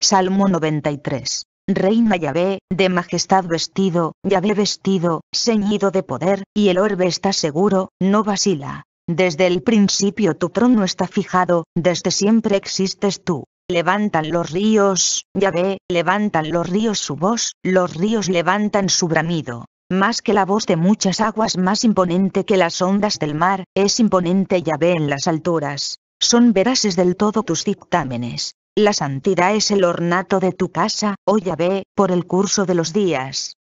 Salmo 93. Reina Yahvé, de majestad vestido, Yahvé vestido, ceñido de poder, y el orbe está seguro, no vacila. Desde el principio tu trono está fijado, desde siempre existes tú. Levantan los ríos, Yahvé, levantan los ríos su voz, los ríos levantan su bramido. Más que la voz de muchas aguas, más imponente que las ondas del mar, es imponente Yahvé en las alturas. Son veraces del todo tus dictámenes. La santidad es el ornato de tu casa, oh ya ve, por el curso de los días,